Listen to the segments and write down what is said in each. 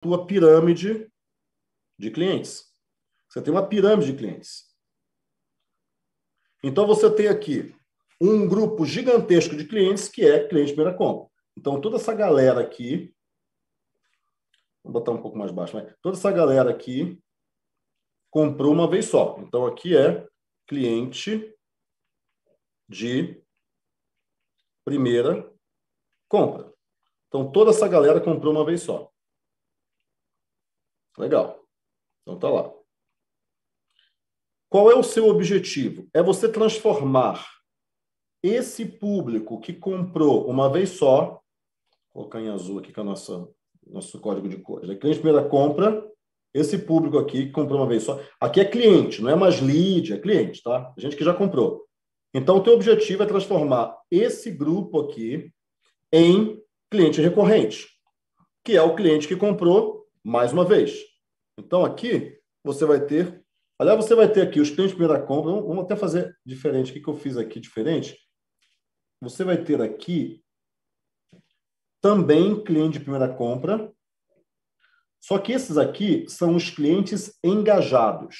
tua pirâmide de clientes. Você tem uma pirâmide de clientes. Então você tem aqui um grupo gigantesco de clientes que é cliente primeira compra. Então toda essa galera aqui, vou botar um pouco mais baixo, mas toda essa galera aqui comprou uma vez só. Então aqui é cliente de primeira compra. Então toda essa galera comprou uma vez só. Legal. Então tá lá. Qual é o seu objetivo? É você transformar esse público que comprou uma vez só, vou colocar em azul aqui que é o nosso, nosso código de cores. É cliente primeira compra, esse público aqui que comprou uma vez só. Aqui é cliente, não é mais lead, é cliente, tá? Gente que já comprou. Então, o teu objetivo é transformar esse grupo aqui em cliente recorrente, que é o cliente que comprou mais uma vez. Então, aqui, você vai ter... Aliás, você vai ter aqui os clientes de primeira compra. Vamos até fazer diferente. O que, eu fiz aqui diferente? Você vai ter aqui também cliente de primeira compra. Só que esses aqui são os clientes engajados.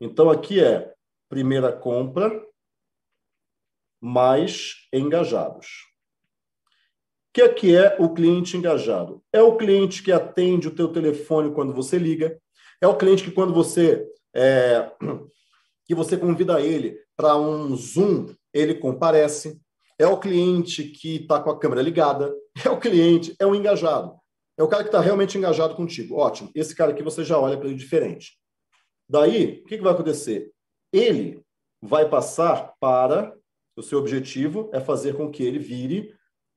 Então, aqui é primeira compra mais engajados. O que é que é o cliente engajado? É o cliente que atende o teu telefone quando você liga, é o cliente que quando você é, que você convida ele para um Zoom, ele comparece. É o cliente que está com a câmera ligada. É o cliente, é o engajado. É o cara que está realmente engajado contigo. Ótimo. Esse cara aqui você já olha para ele diferente. Daí, o que, que vai acontecer? Ele vai passar para o seu objetivo é fazer com que ele vire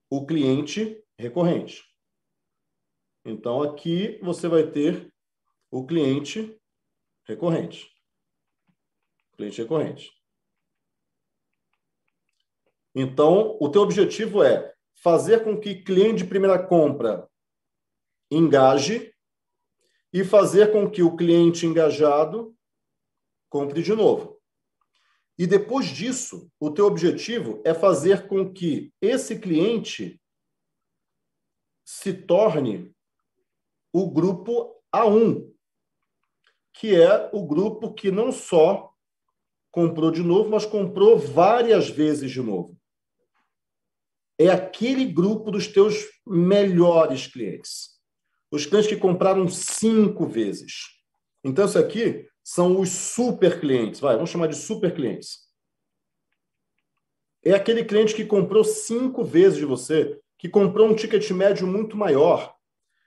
o cliente recorrente. Então, aqui você vai ter o cliente recorrente. Cliente recorrente. Então, o teu objetivo é fazer com que cliente de primeira compra engaje e fazer com que o cliente engajado compre de novo. E depois disso, o teu objetivo é fazer com que esse cliente se torne o grupo A1, que é o grupo que não só comprou de novo, mas comprou várias vezes de novo. É aquele grupo dos teus melhores clientes. Os clientes que compraram cinco vezes. Então, isso aqui são os super clientes. Vai, vamos chamar de super clientes. É aquele cliente que comprou cinco vezes de você, que comprou um ticket médio muito maior.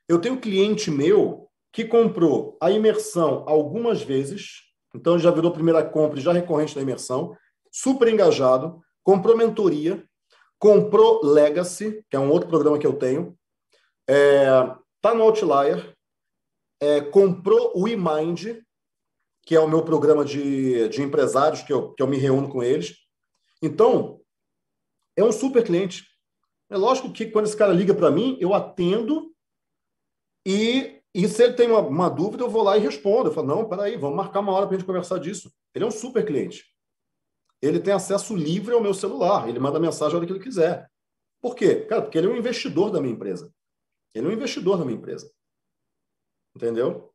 Eu tenho um cliente meu que comprou a imersão algumas vezes, então já virou primeira compra e já recorrente da imersão, super engajado, comprou mentoria, comprou Legacy, que é um outro programa que eu tenho, está é, no Outlier, é, comprou o eMind, que é o meu programa de, de empresários, que eu, que eu me reúno com eles. Então, é um super cliente. É lógico que quando esse cara liga para mim, eu atendo e e se ele tem uma, uma, dúvida, eu vou lá e respondo. Eu falo, não, peraí, vamos marcar uma hora para a gente conversar disso. Ele é um super cliente. Ele tem acesso livre ao meu celular. Ele manda mensagem a hora que ele quiser. Por quê? Cara, porque ele é um investidor da minha empresa. Ele é um investidor da minha empresa. Entendeu?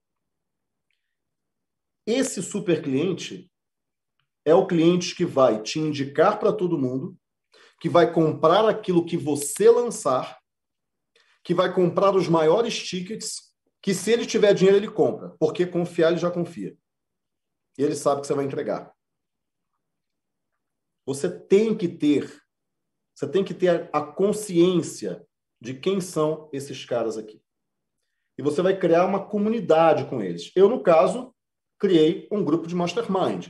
Esse super cliente é o cliente que vai te indicar para todo mundo, que vai comprar aquilo que você lançar, que vai comprar os maiores tickets que se ele tiver dinheiro, ele compra, porque confiar ele já confia. E ele sabe que você vai entregar. Você tem que ter, você tem que ter a consciência de quem são esses caras aqui. E você vai criar uma comunidade com eles. Eu, no caso, criei um grupo de mastermind,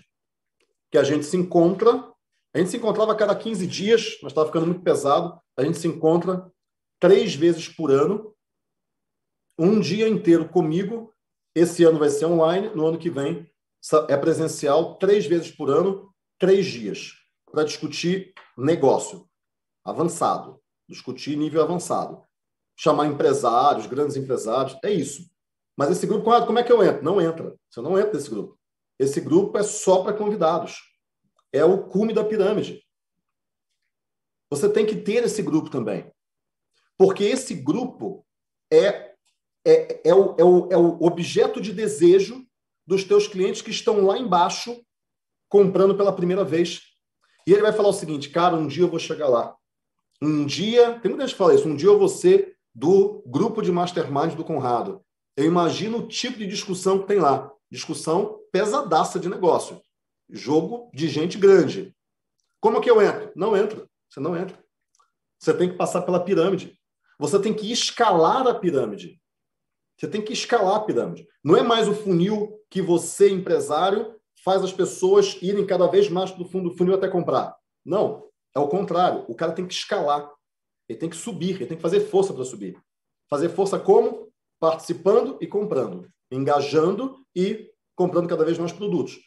que a gente se encontra, a gente se encontrava a cada 15 dias, mas estava ficando muito pesado, a gente se encontra três vezes por ano um dia inteiro comigo. Esse ano vai ser online, no ano que vem é presencial, três vezes por ano, três dias, para discutir negócio avançado, discutir nível avançado. Chamar empresários, grandes empresários, é isso. Mas esse grupo, ah, como é que eu entro? Não entra. Você não entra nesse grupo. Esse grupo é só para convidados. É o cume da pirâmide. Você tem que ter esse grupo também. Porque esse grupo é é, é, o, é, o, é o objeto de desejo dos teus clientes que estão lá embaixo comprando pela primeira vez. E ele vai falar o seguinte, cara, um dia eu vou chegar lá. Um dia, tem muita gente que fala isso, um dia eu vou ser do grupo de mastermind do Conrado. Eu imagino o tipo de discussão que tem lá. Discussão pesadaça de negócio. Jogo de gente grande. Como é que eu entro? Não entro. Você não entra. Você tem que passar pela pirâmide. Você tem que escalar a pirâmide. Você tem que escalar a pirâmide. Não é mais o funil que você, empresário, faz as pessoas irem cada vez mais do fundo do funil até comprar. Não, é o contrário. O cara tem que escalar. Ele tem que subir, ele tem que fazer força para subir. Fazer força como? Participando e comprando, engajando e comprando cada vez mais produtos.